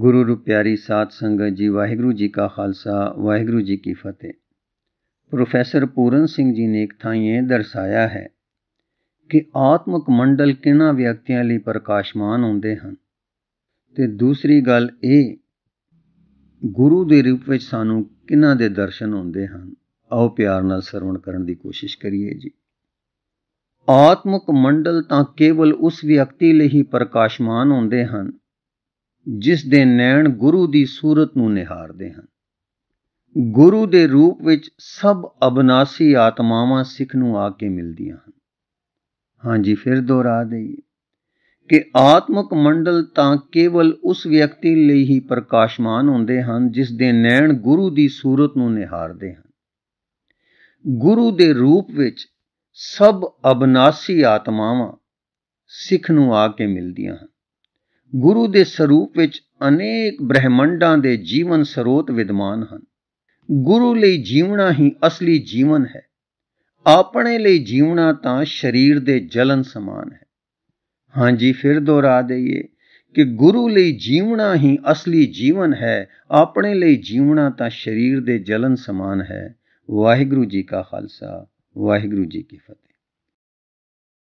ਗੁਰੂ ਰੁਪਿਆਰੀ ਸਾਧ ਸੰਗਤ ਜੀ ਵਾਹਿਗੁਰੂ ਜੀ ਕਾ ਖਾਲਸਾ ਵਾਹਿਗੁਰੂ ਜੀ ਕੀ ਫਤਿਹ ਪ੍ਰੋਫੈਸਰ ਪੂਰਨ ਸਿੰਘ ਜੀ ਨੇ ਇੱਕ था ਇਹ ਦਰਸਾਇਆ ਹੈ ਕਿ ਆਤਮਿਕ ਮੰਡਲ ਕਿਹਨਾਂ ਵਿਅਕਤੀਆਂ ਲਈ ਪ੍ਰਕਾਸ਼ਮਾਨ ਹੁੰਦੇ ਹਨ ਤੇ ਦੂਸਰੀ ਗੱਲ ਇਹ ਗੁਰੂ ਦੇ ਰੂਪ ਵਿੱਚ ਸਾਨੂੰ ਕਿਹਨਾਂ ਦੇ ਦਰਸ਼ਨ ਹੁੰਦੇ ਹਨ ਆਓ ਪਿਆਰ ਨਾਲ ਸਰਵਣ ਕਰਨ ਦੀ ਕੋਸ਼ਿਸ਼ ਕਰੀਏ ਜੀ ਆਤਮਿਕ ਮੰਡਲ ਤਾਂ ਕੇਵਲ ਉਸ ਵਿਅਕਤੀ ਲਈ ਹੀ ਪ੍ਰਕਾਸ਼ਮਾਨ ਹੁੰਦੇ ਹਨ ਜਿਸ ਦੇ ਨੈਣ ਗੁਰੂ ਦੀ ਸੂਰਤ ਨੂੰ ਨਿਹਾਰਦੇ ਹਨ ਗੁਰੂ ਦੇ ਰੂਪ ਵਿੱਚ ਸਭ ਅਬਨਾਸੀ ਆਤਮਾਵਾਂ ਸਿੱਖ ਨੂੰ ਆ ਕੇ ਮਿਲਦੀਆਂ ਹਨ ਹਾਂਜੀ ਫਿਰ ਦੁਹਰਾ ਦਈਏ ਕਿ ਆਤਮਕ ਮੰਡਲ ਤਾਂ ਕੇਵਲ ਉਸ ਵਿਅਕਤੀ ਲਈ ਹੀ ਪ੍ਰਕਾਸ਼ਮਾਨ ਹੁੰਦੇ ਹਨ ਜਿਸ ਦੇ ਨੈਣ ਗੁਰੂ ਦੀ ਸੂਰਤ ਨੂੰ ਨਿਹਾਰਦੇ ਹਨ ਗੁਰੂ ਦੇ ਰੂਪ ਵਿੱਚ ਸਭ ਅਬਨਾਸੀ ਆਤਮਾਵਾਂ ਸਿੱਖ ਨੂੰ ਆ ਕੇ ਮਿਲਦੀਆਂ ਹਨ ਗੁਰੂ ਦੇ ਸਰੂਪ ਵਿੱਚ ਅਨੇਕ ਬ੍ਰਹਿਮੰਡਾਂ ਦੇ ਜੀਵਨ ਸਰੋਤ ਵਿਦਮਾਨ ਹਨ ਗੁਰੂ ਲਈ ਜੀਵਣਾ ਹੀ ਅਸਲੀ ਜੀਵਨ ਹੈ ਆਪਣੇ ਲਈ ਜੀਵਣਾ ਤਾਂ ਸਰੀਰ ਦੇ ਜਲਨ ਸਮਾਨ ਹੈ ਹਾਂਜੀ ਫਿਰ ਦੁਹਰਾ ਦਈਏ ਕਿ ਗੁਰੂ ਲਈ ਜੀਵਣਾ ਹੀ ਅਸਲੀ ਜੀਵਨ ਹੈ ਆਪਣੇ ਲਈ ਜੀਵਣਾ ਤਾਂ ਸਰੀਰ ਦੇ ਜਲਨ ਸਮਾਨ ਹੈ ਵਾਹਿਗੁਰੂ ਜੀ ਕਾ ਖਾਲਸਾ ਵਾਹਿਗੁਰੂ ਜੀ ਕੀ ਫਤਿਹ